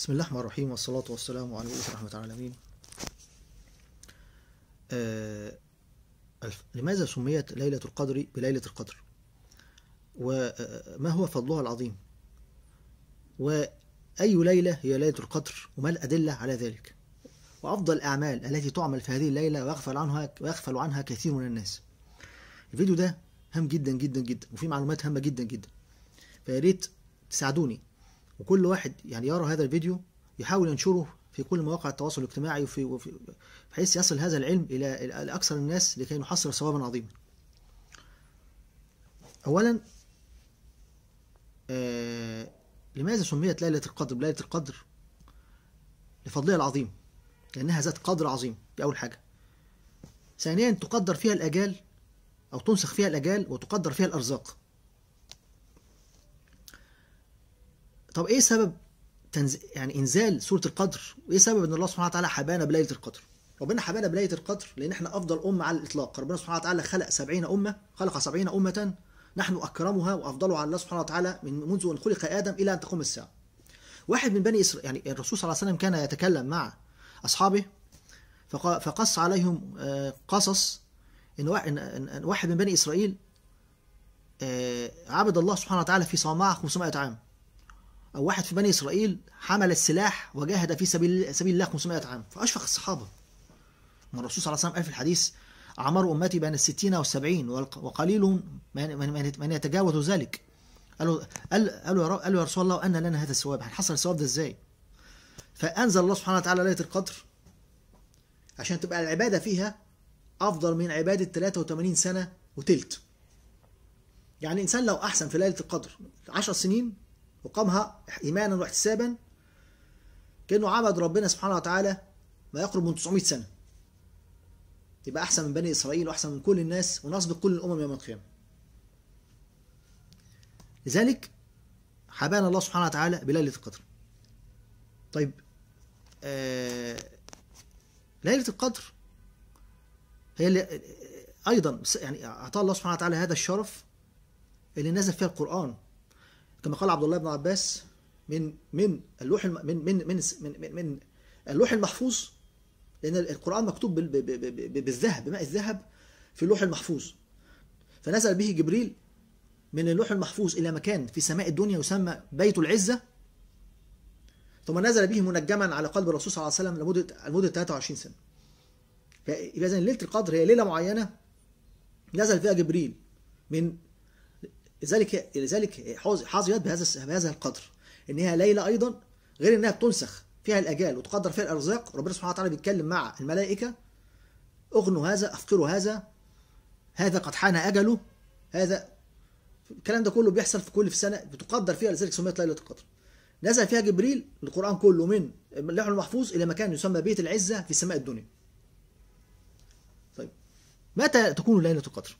بسم الله الرحمن الرحيم والصلاة والسلام على رؤوس رحمة العالمين آه، لماذا سميت ليلة القدر بليلة القدر وما آه، آه، هو فضلها العظيم وأي ليلة هي ليلة القدر وما الأدلة على ذلك وأفضل الأعمال التي تعمل في هذه الليلة ويغفل عنها ويغفل عنها كثير من الناس الفيديو ده هام جدا جدا جدا وفيه معلومات هامة جدا جدا فيا ريت تساعدوني وكل واحد يعني يرى هذا الفيديو يحاول ينشره في كل مواقع التواصل الاجتماعي وفي, بحيث يصل هذا العلم إلى اكثر الناس لكي نحصل ثوابا عظيما أولا آه لماذا سميت ليلة القدر ليله القدر لفضلها العظيم لأنها ذات قدر عظيم دي أول حاجة ثانيا تقدر فيها الأجال أو تنسخ فيها الأجال وتقدر فيها الأرزاق طب ايه سبب تنز... يعني انزال سوره القدر وايه سبب ان الله سبحانه وتعالى حبانا بليله القدر ربنا حبانا بليله القدر لان احنا افضل امه على الاطلاق ربنا سبحانه وتعالى خلق 70 امه خلق 70 امه نحن اكرمها وافضلها على الله سبحانه وتعالى من منذ ان خلق ادم الى ان تقوم الساعه واحد من بني اسرائيل يعني الرسول صلى الله عليه وسلم كان يتكلم مع اصحابه فقص عليهم آه، قصص ان واحد من بني اسرائيل آه، عبد الله سبحانه وتعالى في صومعه 500 عام أو واحد في بني إسرائيل حمل السلاح وجاهد في سبيل سبيل الله 500 عام فأشفق الصحابة ما الرسول صلى الله عليه وسلم قال في الحديث أعمار أمتي بين الستين والسبعين وقليل من, من, من يتجاوز ذلك قالوا قال قالوا قالوا يا رسول الله أن لنا هذا الثواب هنحصل الثواب ده إزاي فأنزل الله سبحانه وتعالى ليلة القدر عشان تبقى العبادة فيها أفضل من عبادة 83 سنة وتلت يعني الإنسان لو أحسن في ليلة القدر 10 سنين وقامها إيمانا واحتسابا كأنه عبد ربنا سبحانه وتعالى ما يقرب من 900 سنة يبقى أحسن من بني إسرائيل وأحسن من كل الناس ونسبق كل الأمم يوم القيامة لذلك حبانا الله سبحانه وتعالى بليلة القدر طيب آه ليلة القدر هي اللي آه، أيضا يعني أعطى الله سبحانه وتعالى هذا الشرف اللي نزل فيها القرآن كما قال عبد الله بن عباس من من اللوح من من من من, من اللوح المحفوظ لأن القرآن مكتوب بالذهب بماء الذهب في اللوح المحفوظ فنزل به جبريل من اللوح المحفوظ إلى مكان في سماء الدنيا يسمى بيت العزة ثم نزل به منجما على قلب الرسول صلى الله عليه وسلم لمدة لمدة 23 سنة يبقى إذا ليلة القدر هي ليلة معينة نزل فيها جبريل من لذلك لذلك حظيت بهذا بهذا القدر ان هي ليله ايضا غير انها بتنسخ فيها الاجال وتقدر فيها الارزاق ربنا سبحانه وتعالى بيتكلم مع الملائكه اغنوا هذا افقروا هذا هذا قد حان اجله هذا الكلام ده كله بيحصل في كل في سنه بتقدر فيها لذلك سميت ليله القدر نزل فيها جبريل القران كله من اللوح المحفوظ الى مكان يسمى بيت العزه في سماء الدنيا طيب متى تكون ليله القدر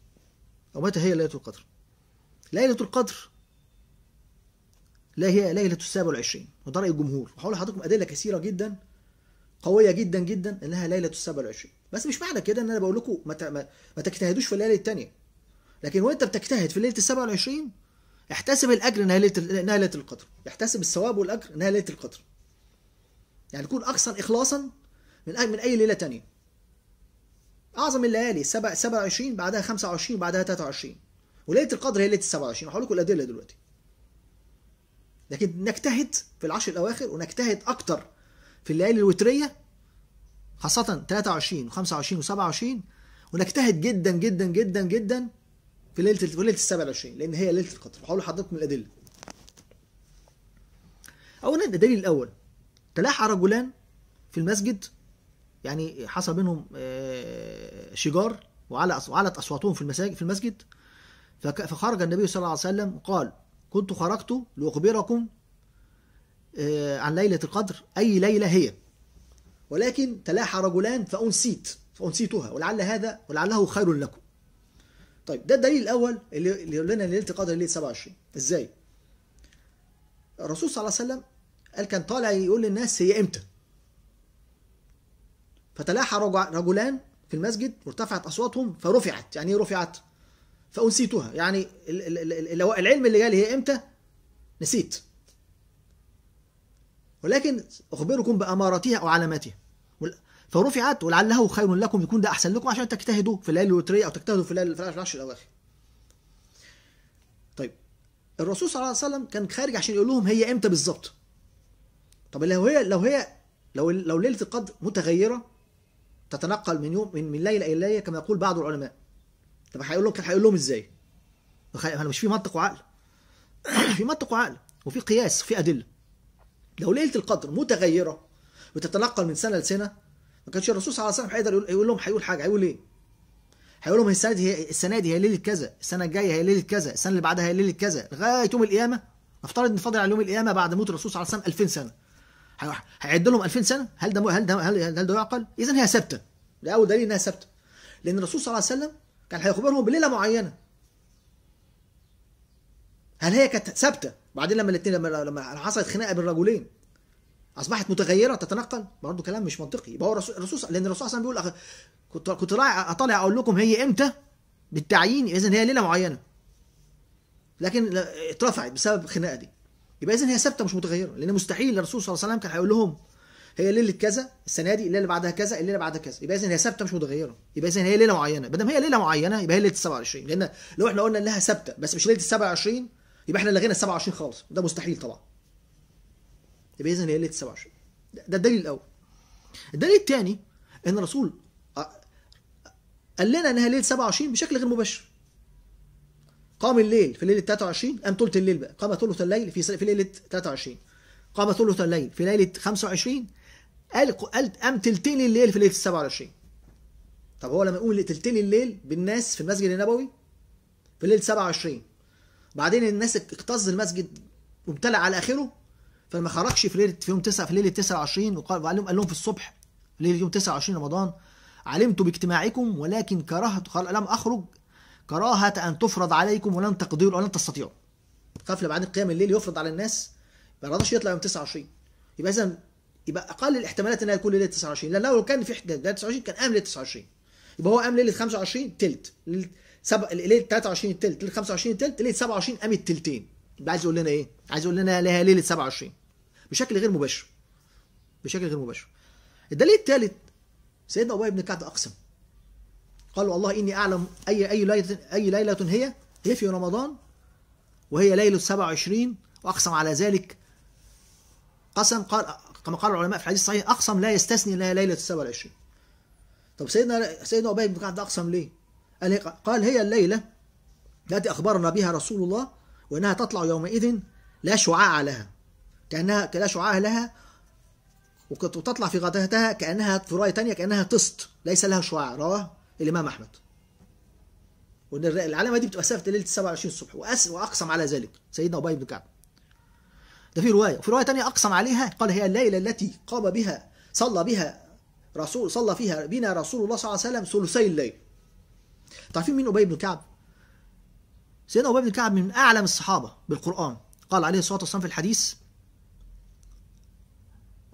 او متى هي ليله القدر ليلة القدر لا هي ليلة السابع والعشرين وده رأي الجمهور وهقول لحضراتكم أدلة كثيرة جدا قوية جدا جدا إنها ليلة السابع والعشرين بس مش معنى كده إن أنا بقول لكم ما, ما تجتهدوش في الليالي التانية لكن وأنت بتجتهد في ليلة السابع والعشرين احتسب الأجر إنها ليلة إنها ليلة القدر احتسب الثواب والأجر إنها ليلة القدر يعني تكون أكثر إخلاصا من من أي ليلة تانية أعظم الليالي 27 بعدها 25 بعدها 23 وليله القدر هي ليله ال 27 هقول لكم الادله دلوقتي لكن نجتهد في العشر الاواخر ونجتهد اكتر في الليالي الوتريه خاصه 23 و25 و27 ونجتهد جدا جدا جدا جدا في ليله في ليله ال 27 لان هي ليله القدر هقول لحضرتك من الادله اولا الدليل الاول تلاحى رجلان في المسجد يعني حصل بينهم آه، شجار وعلت اصواتهم في المساجد في المسجد فخرج النبي صلى الله عليه وسلم قال كنت خرجت لأخبركم آه، عن ليلة القدر أي ليلة هي ولكن تلاحى رجلان فأنسيت فأنسيتها ولعل هذا ولعله خير لكم طيب ده الدليل الأول اللي يقول لنا ليلة القدر ليلة 27 إزاي الرسول صلى الله عليه وسلم قال كان طالع يقول للناس هي إمتى فتلاحى رجلان في المسجد وارتفعت أصواتهم فرفعت يعني إيه رفعت فأنسيتها يعني العلم اللي جالي هي إمتى نسيت ولكن أخبركم بأماراتها أو علاماتها فرفعت ولعله خير لكم يكون ده أحسن لكم عشان تجتهدوا في الليالي الوترية أو تجتهدوا في الليالي العشر الأواخر طيب الرسول صلى الله عليه وسلم كان خارج عشان يقول لهم هي إمتى بالظبط طب لو هي لو هي لو لو ليله القدر متغيره تتنقل من يوم من, من ليله الى ليله كما يقول بعض العلماء طب هيقول لهم كان هيقول لهم ازاي؟ انا مش في منطق وعقل في منطق وعقل وفي قياس وفي ادله لو ليله القدر متغيره بتتنقل من سنه لسنه ما كانش الرسول صلى الله عليه وسلم هيقدر يقول لهم هيقول حاجه هيقول ايه؟ هيقول لهم السنه دي هي السنه دي هي ليله كذا السنه الجايه هي ليله كذا السنه اللي بعدها هي ليله كذا لغايه يوم القيامه نفترض ان فاضل على يوم القيامه بعد موت الرسول صلى الله عليه وسلم 2000 سنه هيعد لهم 2000 سنه هل ده هل ده هل ده يعقل؟ اذا هي ثابته ده اول دليل انها ثابته لان الرسول صلى الله عليه وسلم كان هيخبرهم بليله معينه هل هي كانت ثابته بعدين لما الاثنين لما لما حصلت خناقه بين رجلين اصبحت متغيره تتنقل برضه كلام مش منطقي يبقى هو الرسول لان الرسول اصلا بيقول كنت كنت رايح اطلع اقول لكم هي امتى بالتعيين اذا هي ليله معينه لكن اترفعت بسبب الخناقه دي يبقى اذا هي ثابته مش متغيره لان مستحيل الرسول صلى الله عليه وسلم كان هيقول لهم هي ليله كذا السنه دي الليله اللي بعدها كذا الليله اللي بعدها كذا يبقى اذا هي ثابته مش متغيره يبقى اذا هي ليله معينه ما دام هي ليله معينه يبقى هي ليله 27 لان لو احنا قلنا انها ثابته بس مش ليله 27 يبقى احنا لغينا ال 27 خالص ده مستحيل طبعا يبقى اذا هي ليله 27 ده الدليل الاول الدليل الثاني ان الرسول آه، قال لنا انها ليله 27 بشكل غير مباشر قام الليل في ليله 23 قام ثلث الليل بقى قام ثلث الليل في في ليله 23 قام ثلث الليل في ليله 25 قال قال قام تلتين الليل في ليله ال 27 طب هو لما يقول تلتين الليل بالناس في المسجد النبوي في ليله 27 بعدين الناس اكتظ المسجد وابتلع على اخره فلما خرجش في ليله في يوم 9 في ليله 29 وقال لهم قال لهم في الصبح في ليله يوم 29 رمضان علمت باجتماعكم ولكن كرهت قال لم اخرج كراهه ان تفرض عليكم ولن تقدروا ولن تستطيعوا خاف بعدين قيام الليل يفرض على الناس ما رضاش يطلع يوم 29 يبقى اذا يبقى اقل الاحتمالات انها تكون ليله 29 لان لو كان في احتمال 29 كان قام ليله 29 يبقى هو قام ليله 25 تلت ليله سب... ليله 23 تلت ليله 25 تلت ليله 27 قام التلتين يبقى عايز يقول لنا ايه؟ عايز يقول لنا لها ليله 27 بشكل غير مباشر بشكل غير مباشر الدليل الثالث سيدنا ابي بن كعب اقسم قال والله اني اعلم اي اي ليله اي ليله هي هي في رمضان وهي ليله 27 واقسم على ذلك قسم قال كما قال العلماء في الحديث الصحيح اقسم لا يستثني لا ليله 27 طب سيدنا سيدنا ابي بن كعب اقسم ليه قال إيه؟ قال هي الليله التي اخبرنا بها رسول الله وانها تطلع يومئذ لا شعاع لها كانها لا شعاع لها وتطلع في غداتها كانها في رايه ثانيه كانها طست ليس لها شعاع رواه الامام احمد وان العلامه دي بتبقى سافت ليله 27 الصبح واقسم على ذلك سيدنا ابي بن كعب ده في رواية وفي رواية تانية أقسم عليها قال هي الليلة التي قام بها صلى بها رسول صلى فيها بنا رسول الله صلى الله عليه وسلم ثلثي الليل تعرفين مين أبي بن كعب سيدنا أبي بن كعب من أعلم الصحابة بالقرآن قال عليه الصلاة والسلام في الحديث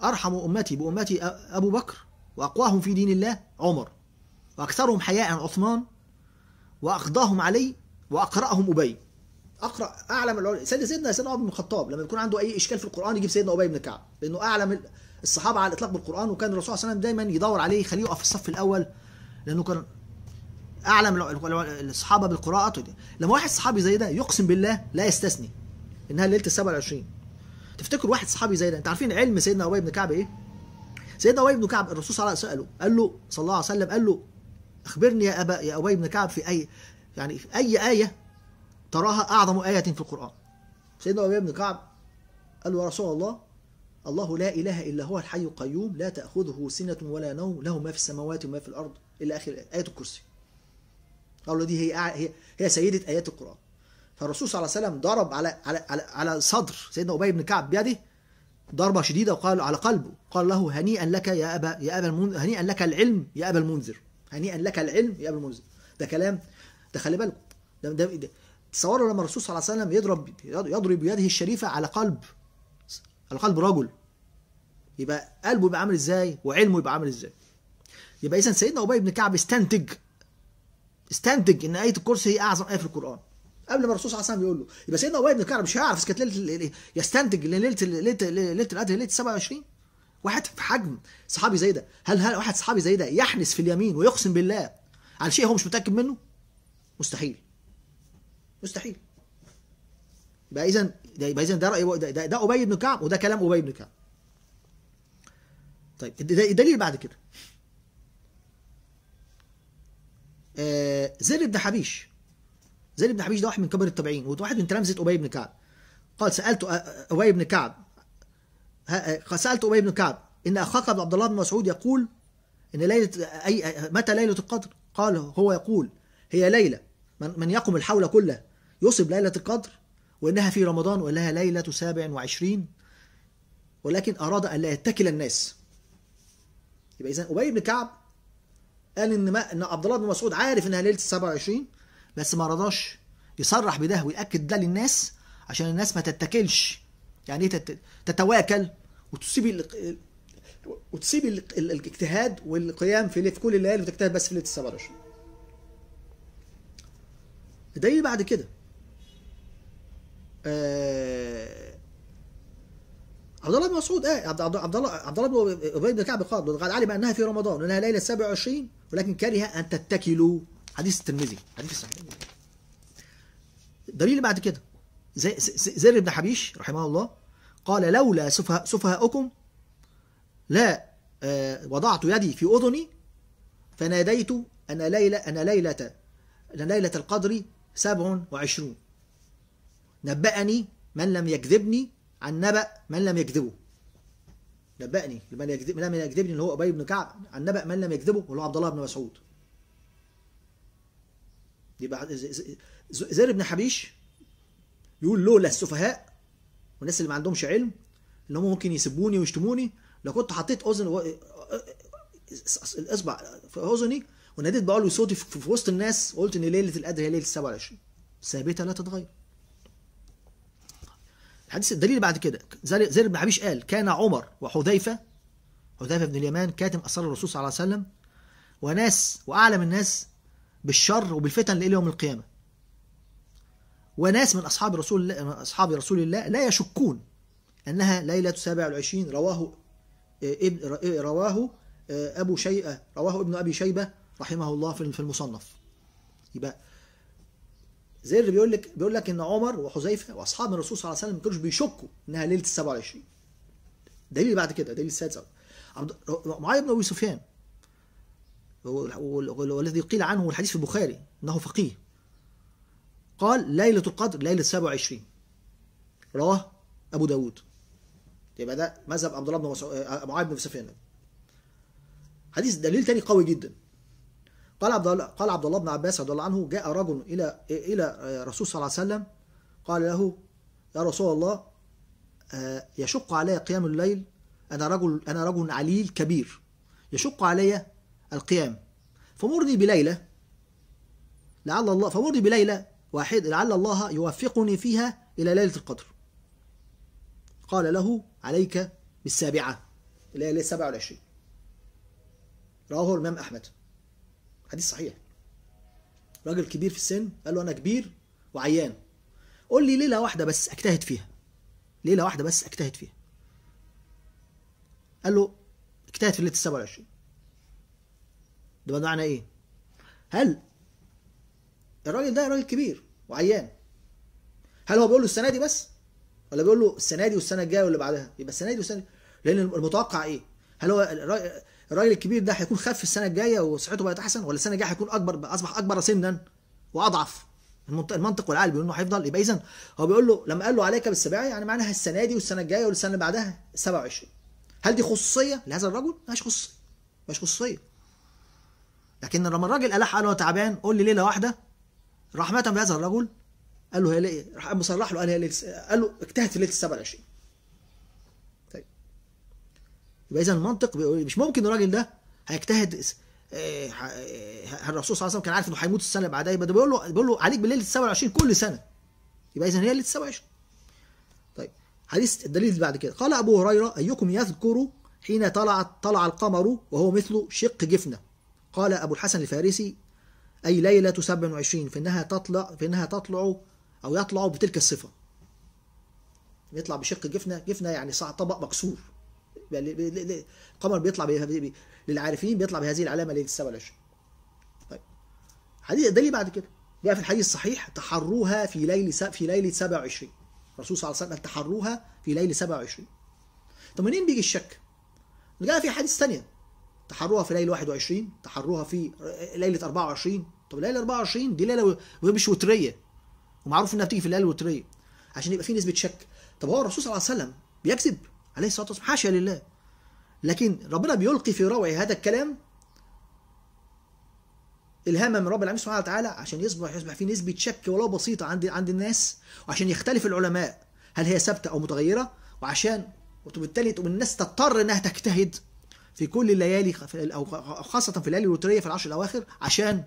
أرحم أمتي بأمتي أبو بكر وأقواهم في دين الله عمر وأكثرهم حياء عثمان وأقضاهم علي وأقرأهم أبي اقرا اعلم العلماء سيدنا سيدنا عمر بن الخطاب لما يكون عنده اي اشكال في القران يجيب سيدنا ابي بن كعب لانه اعلم الصحابه على الاطلاق بالقران وكان الرسول صلى الله عليه وسلم دايما يدور عليه يخليه يقف في الصف الاول لانه كان اعلم الصحابه بالقراءه لما واحد صحابي زي ده يقسم بالله لا يستثني انها ليله ال 27 تفتكر واحد صحابي زي ده انت عارفين علم سيدنا ابي بن كعب ايه؟ سيدنا ابي بن كعب الرسول صلى الله عليه وسلم قال له صلى الله عليه وسلم قال له اخبرني يا ابا يا ابي بن كعب في اي يعني في اي ايه تراها أعظم آية في القرآن سيدنا أبي بن كعب قال له يا رسول الله الله لا إله إلا هو الحي القيوم لا تأخذه سنة ولا نوم له ما في السماوات وما في الأرض إلى آخر آية الكرسي قالوا دي هي هي سيدة آيات القرآن فالرسول صلى الله عليه وسلم ضرب على على على, على صدر سيدنا أبي بن كعب بيده ضربة شديدة وقال على قلبه قال له هنيئا لك يا أبا يا أبا المنذر هنيئا لك العلم يا أبا المنذر هنيئا لك العلم يا أبا المنذر ده كلام ده خلي بالكم ده, ده, ده تصوروا لما الرسول صلى الله عليه وسلم يضرب يضرب بيده الشريفه على قلب على قلب رجل يبقى قلبه يبقى عامل ازاي وعلمه يبقى عامل ازاي يبقى اذا سيدنا ابي بن كعب استنتج استنتج ان ايه الكرسي هي اعظم ايه في القران قبل ما الرسول صلى الله عليه وسلم يقول له يبقى سيدنا ابي بن كعب مش هيعرف كانت ليله يستنتج ليله ليله ليله القدر ليله 27 واحد في حجم صحابي زي ده هل هل واحد صحابي زي ده يحنس في اليمين ويقسم بالله على شيء هو مش متاكد منه مستحيل مستحيل يبقى اذا يبقى اذا ده راي ده, ده, ابي بن كعب وده كلام ابي بن كعب طيب الدليل بعد كده آه، زيد بن حبيش زيد بن حبيش ده واحد من كبر التابعين وواحد من تلامذة أبي بن كعب قال سألت أبي بن كعب آه، سألت أبي بن كعب إن أخاك عبد الله بن مسعود يقول إن ليلة أي متى ليلة القدر؟ قال هو يقول هي ليلة من, من يقم الحول كله يصب ليلة القدر وإنها في رمضان ولها ليلة سابع وعشرين ولكن أراد أن لا يتكل الناس يبقى إذا أبي بن كعب قال إن ما إن عبد الله بن مسعود عارف إنها ليلة ال 27 بس ما رضاش يصرح بده ويأكد ده للناس عشان الناس ما تتكلش يعني إيه تتواكل وتسيب وتسيب الاجتهاد والقيام في كل الليالي وتجتهد بس في ليله 27. ده بعد كده آه، عبد الله بن مسعود اه عبد الله عبد الله بن ابي بن كعب قال قد علم انها في رمضان وانها ليله 27 ولكن كره ان تتكلوا حديث الترمذي حديث الترمذي دليل بعد كده زي زر بن حبيش رحمه الله قال لولا سفهاؤكم لا آه، وضعت يدي في اذني فناديت ان ليله ان ليله ان ليله القدر 27 نبأني من لم يكذبني عن نبأ من لم يكذبه نبأني من لم يكذبني اللي هو أبي بن كعب عن نبأ من لم يكذبه اللي هو عبد الله بن مسعود يبقى زر بن حبيش يقول لولا السفهاء والناس اللي ما عندهمش علم ان هم ممكن يسبوني ويشتموني لو كنت حطيت اذن الاصبع في اذني وناديت بقول صوتي في وسط الناس قلت ان ليله القدر هي ليله 27 ثابته لا تتغير الحديث الدليل بعد كده زيد بن حبيش قال كان عمر وحذيفه حذيفه بن اليمان كاتم اسرار الرسول صلى الله عليه وسلم وناس واعلم الناس بالشر وبالفتن لإلى يوم القيامه وناس من اصحاب رسول الله اصحاب رسول الله لا يشكون انها ليله 27 رواه ابن رواه ابو شيئه رواه ابن ابي شيبه رحمه الله في المصنف يبقى زي اللي بيقول لك بيقول لك ان عمر وحذيفه واصحاب الرسول صلى الله عليه وسلم ما كانوش بيشكوا انها ليله ال 27 دليل بعد كده دليل السادس عبد معاويه بن ابي سفيان والذي قيل عنه الحديث في البخاري انه فقيه قال ليله القدر ليله 27 رواه ابو داود يبقى ده مذهب عبد الله بن آه، معاويه بن سفيان حديث دليل تاني قوي جدا قال عبد الله قال عبد الله بن عباس رضي الله عنه جاء رجل الى الى رسول صلى الله عليه وسلم قال له يا رسول الله آه، يشق علي قيام الليل انا رجل انا رجل عليل كبير يشق علي القيام فمرني بليله لعل الله فمرني بليله واحد لعل الله يوفقني فيها الى ليله القدر قال له عليك بالسابعه اللي هي 27 رواه الامام احمد حديث صحيح راجل كبير في السن قال له انا كبير وعيان قول لي ليله واحده بس اجتهد فيها ليله واحده بس اجتهد فيها قال له اجتهد في ليله 27 ده معنى ايه هل الراجل ده راجل كبير وعيان هل هو بيقول له السنه دي بس ولا بيقول له السنه دي والسنه الجايه واللي بعدها يبقى السنه دي والسنه دي لان المتوقع ايه هل هو الراجل الكبير ده هيكون خف السنه الجايه وصحته بقت احسن ولا السنه الجايه هيكون اكبر اصبح اكبر سنا واضعف المنطق والعقل بيقول انه هيفضل يبقى اذا هو بيقول له لما قال له عليك بالسباعي يعني معناها السنه دي والسنه الجايه والسنه اللي بعدها 27 هل دي خصوصيه لهذا الرجل؟ مش خصوصيه مش خصوصيه لكن لما الراجل قال قال له تعبان قول لي ليله واحده رحمه بهذا الرجل قال له هي ليه؟ راح مصرح له قال هي قال له اجتهد في ليله 27 يبقى اذا المنطق إيه؟ مش ممكن الراجل ده هيجتهد إيه، الرسول صلى الله عليه وسلم كان عارف انه هيموت السنه اللي بعدها يبقى ده بيقول له بيقول له عليك بليله 27 كل سنه يبقى اذا هي ليله 27 طيب حديث الدليل اللي بعد كده قال ابو هريره ايكم يذكر حين طلع طلع القمر وهو مثل شق جفنه قال ابو الحسن الفارسي اي ليله 27 فانها تطلع فانها تطلع او يطلع بتلك الصفه يطلع بشق جفنه جفنه يعني طبق مكسور القمر يعني بيطلع للعارفين بيطلع بهذه العلامه ليله 27 طيب حديث ده ليه بعد كده جاء في الحديث الصحيح تحروها في ليل في ليله 27 الرسول صلى الله عليه وسلم تحروها في ليله 27 طب منين بيجي الشك؟ جاء في حديث ثانيه تحروها في ليله 21 تحروها في ليله 24 طب ليله 24 دي ليله مش وتريه ومعروف انها بتيجي في الليله الوتريه عشان يبقى في نسبه شك طب هو الرسول صلى الله عليه وسلم بيكذب عليه الصلاه والسلام حاشا لله لكن ربنا بيلقي في روعه هذا الكلام الهام من رب العالمين سبحانه وتعالى عشان يصبح يصبح في نسبه شك ولو بسيطه عند عند الناس وعشان يختلف العلماء هل هي ثابته او متغيره وعشان وبالتالي تقوم الناس تضطر انها تجتهد في كل الليالي او خاصه في الليالي الوتريه في العشر الاواخر عشان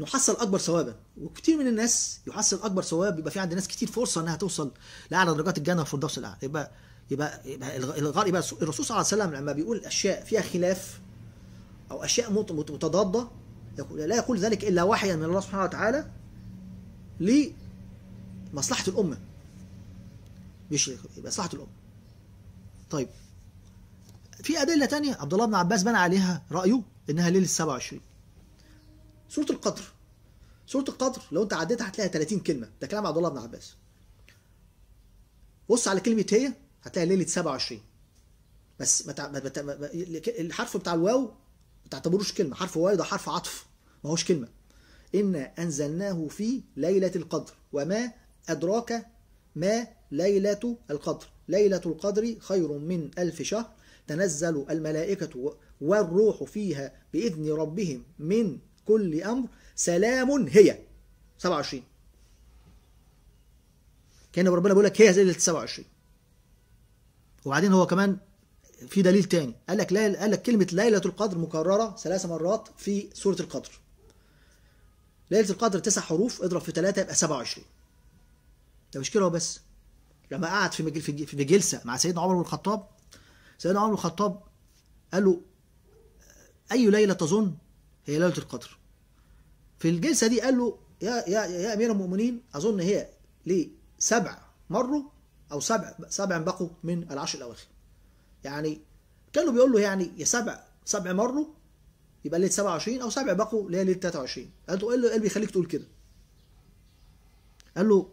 نحصل اكبر ثوابا وكتير من الناس يحصل اكبر ثواب يبقى في عند ناس كتير فرصه انها توصل لاعلى درجات الجنه والفردوس الاعلى يبقى يبقى يبقى الغار يبقى الرسول صلى الله عليه وسلم لما بيقول اشياء فيها خلاف او اشياء متضاده لا يقول ذلك الا وحيا من الله سبحانه وتعالى لمصلحه الامه مش مصلحه الامه طيب في ادله ثانيه عبد الله بن عباس بنى عليها رايه انها ليله 27 سوره القدر سوره القدر لو انت عديتها هتلاقيها 30 كلمه ده كلام عبد الله بن عباس بص على كلمه هي هتلاقي ليله 27 بس ما الحرف بتاع الواو ما تعتبروش كلمه حرف واو ده حرف عطف ما هوش كلمه انا انزلناه في ليله القدر وما ادراك ما ليله القدر ليله القدر خير من الف شهر تنزل الملائكه والروح فيها باذن ربهم من كل أمر سلام هي 27 كأن ربنا بيقول لك هي زي 27 وبعدين هو كمان في دليل تاني قال لك قال لك كلمة ليلة القدر مكررة ثلاث مرات في سورة القدر ليلة القدر تسع حروف اضرب في ثلاثة يبقى 27 ده مش كده بس لما قعد في في جلسة مع سيدنا عمر بن الخطاب سيدنا عمر بن الخطاب قال له أي ليلة تظن هي ليلة القدر في الجلسة دي قال له يا يا يا أمير المؤمنين أظن هي ليه سبع مروا أو سبع سبع بقوا من العشر الأواخر يعني كانوا بيقول له يعني يا سبع سبع مروا يبقى ليلة 27 أو سبع بقوا اللي هي ليلة 23 قال له إيه اللي بيخليك تقول كده؟ قال له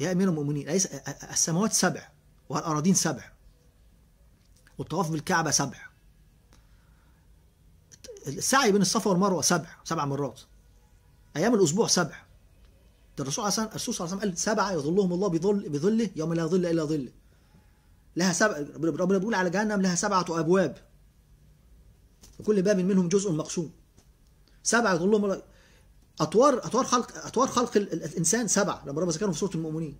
يا أمير المؤمنين السماوات سبع والأراضين سبع والطواف بالكعبة سبع السعي بين الصفا والمروه سبع سبع مرات ايام الاسبوع سبع ده الرسول عليه الرسول صلى الله عليه وسلم قال سبعه يظلهم الله بظل بظله يوم لا ظل الا ظله لها سبع ربنا بيقول على جهنم لها سبعه ابواب وكل باب منهم جزء مقسوم سبعه يظلهم الله اطوار اطوار خلق اطوار خلق الانسان سبع لما ربنا ذكرهم في سوره المؤمنين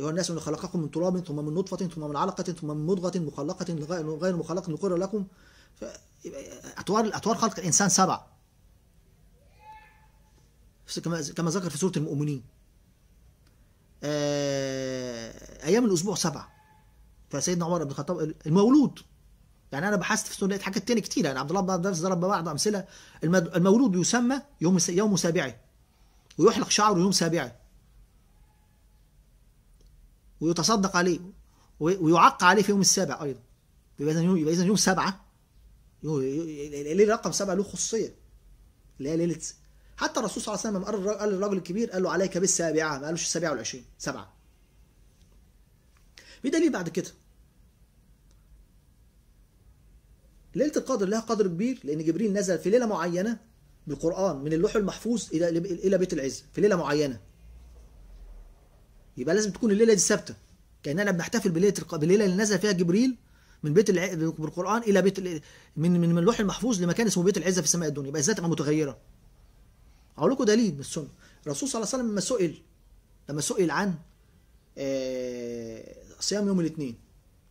ايها الناس ان خلقكم من تراب ثم من نطفه ثم من علقه ثم من مضغه مخلقه غير مخلقه نقر لكم أطوار أطوار خلق الإنسان سبع كما ذكر في سورة المؤمنين آه، أيام الأسبوع سبعة فسيدنا عمر بن الخطاب المولود يعني أنا بحثت في سوره لقيت حاجات تاني كتيرة يعني عبد الله بن درس ضرب بعض أمثلة المولود يسمى يوم يوم سابعه ويحلق شعره يوم سابعه ويتصدق عليه ويعق عليه في يوم السابع أيضا يبقى إذا يوم سبعة ليه رقم سبعه له خصوصيه اللي هي ليله حتى الرسول صلى الله عليه وسلم قال قال الكبير قال له عليك بالسابعه ما قالوش السابعه والعشرين سبعه بدليل بعد كده ليله القدر لها قدر كبير لان جبريل نزل في ليله معينه بالقران من اللوح المحفوظ الى الى بيت العز في ليله معينه يبقى لازم تكون الليله دي ثابته كاننا بنحتفل بليله الق... بالليله اللي نزل فيها جبريل من بيت الع... بالقران الى بيت من من اللوح المحفوظ لمكان اسمه بيت العزه في السماء الدنيا يبقى ازاي تبقى متغيره اقول لكم دليل من السنه الرسول صلى الله عليه وسلم لما سئل لما سئل عن آه، صيام يوم الاثنين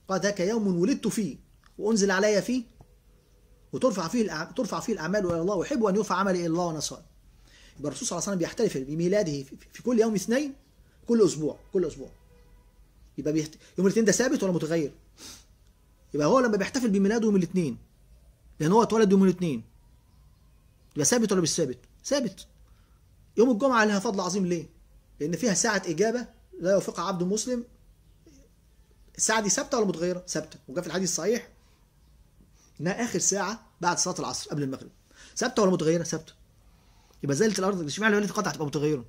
قال ذاك يوم ولدت فيه وانزل علي فيه وترفع فيه الأعمال ترفع فيه الاعمال الى الله ويحب ان يرفع عملي الى الله وانا صائم يبقى الرسول صلى الله عليه وسلم بيحتفل بميلاده في كل يوم اثنين كل اسبوع كل اسبوع يبقى بيحت... يوم الاثنين ده ثابت ولا متغير؟ يبقى هو لما بيحتفل بميلاده يوم الاثنين لان هو اتولد يوم الاثنين يبقى ثابت ولا مش ثابت؟ ثابت يوم الجمعه لها فضل عظيم ليه؟ لان فيها ساعه اجابه لا يوافقها عبد مسلم الساعه دي ثابته ولا متغيره؟ ثابته وجاء في الحديث الصحيح انها اخر ساعه بعد صلاه العصر قبل المغرب ثابته ولا متغيره؟ ثابته يبقى زلت الارض اشمعنى ليله القدر هتبقى متغيره؟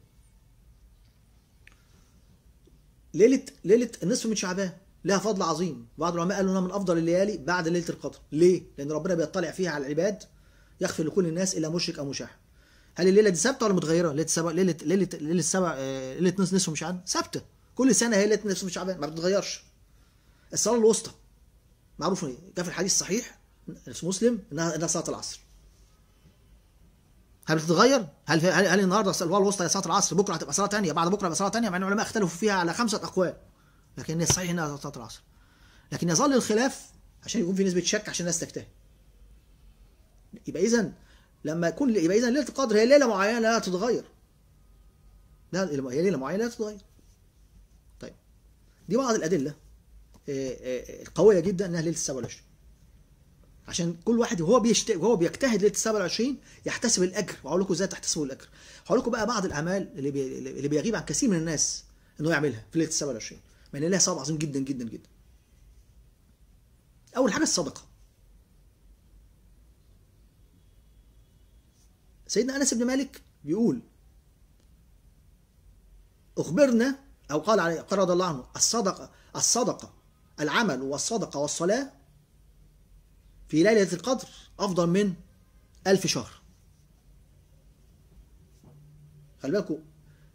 ليله ليله النصف من شعبان لها فضل عظيم بعض العلماء قالوا انها من افضل الليالي بعد ليله القدر ليه لان ربنا بيطلع فيها على العباد يغفر لكل الناس الا مشرك او مشاح هل الليله دي ثابته ولا متغيره ليله سبع ليله ليله ليله سبع آه، ليله نصف نصف شعبان ثابته كل سنه هي ليله نصف شعبان ما بتتغيرش الصلاه الوسطى معروف جاء في الحديث الصحيح في مسلم انها انها صلاه العصر هل بتتغير؟ هل هل, النهارده الصلاه الوسطى هي صلاه العصر بكره هتبقى صلاه ثانيه بعد بكره هتبقى صلاه ثانيه مع ان العلماء اختلفوا فيها على خمسه اقوال لكن صحيح انها صلاه العصر لكن يظل الخلاف عشان يكون في نسبه شك عشان الناس تجتهد يبقى اذا لما يكون يبقى اذا ليله القدر هي ليله معينه لا تتغير لا هي ليله معينه لا تتغير طيب دي بعض الادله القويه آه، آه، جدا انها ليله 27 عشان كل واحد وهو بيشت... وهو بيجتهد ليله 27 يحتسب الاجر واقول لكم ازاي تحتسبوا الاجر هقول لكم بقى بعض الاعمال اللي, بي... اللي بيغيب عن كثير من الناس انه يعملها في ليله 27 من ان لها ثواب عظيم جدا جدا جدا اول حاجه الصدقه سيدنا انس بن مالك بيقول اخبرنا او قال عليه قال رضي الله عنه الصدقه الصدقه العمل والصدقه والصلاه في ليله القدر افضل من ألف شهر خلي بالكم